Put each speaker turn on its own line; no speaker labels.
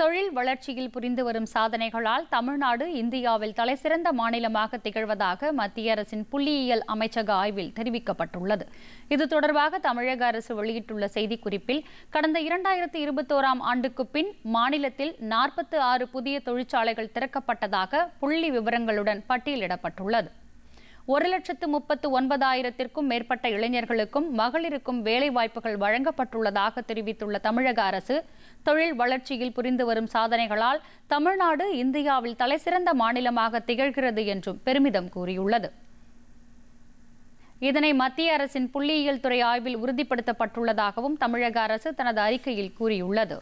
தொழில் வளர்ச்சியில் புரிந்து வரும் சாதனைகளால் தமிழ்நாடு இந்தியாவில் தலைசிறந்த மாநிலமாக திகழ்வதாக மத்திய அரசின் புள்ளியியல் அமைச்சக ஆய்வில் தெரிவிக்கப்பட்டுள்ளது இது தொடர்பாக தமிழக அரசு வெளியிட்டுள்ள செய்திக்குறிப்பில் கடந்த இரண்டாயிரத்தி இருபத்தோராம் ஆண்டுக்கு பின் மாநிலத்தில் நாற்பத்து ஆறு புதிய தொழிற்சாலைகள் திறக்கப்பட்டதாக புள்ளி விவரங்களுடன் பட்டியலிடப்பட்டுள்ளது ஒரு லட்சத்து முப்பத்து ஒன்பதாயிரத்திற்கும் மேற்பட்ட இளைஞர்களுக்கும் மகளிருக்கும் வேலைவாய்ப்புகள் வழங்கப்பட்டுள்ளதாக தெரிவித்துள்ள தமிழக அரசு தொழில் வளர்ச்சியில் புரிந்து வரும் சாதனைகளால் தமிழ்நாடு இந்தியாவில் தலைசிறந்த மாநிலமாக திகழ்கிறது என்றும் பெருமிதம் கூறியுள்ளது இதனை மத்திய அரசின் புள்ளியியல் துறை ஆய்வில் உறுதிப்படுத்தப்பட்டுள்ளதாகவும் தமிழக அரசு தனது அறிக்கையில் கூறியுள்ளது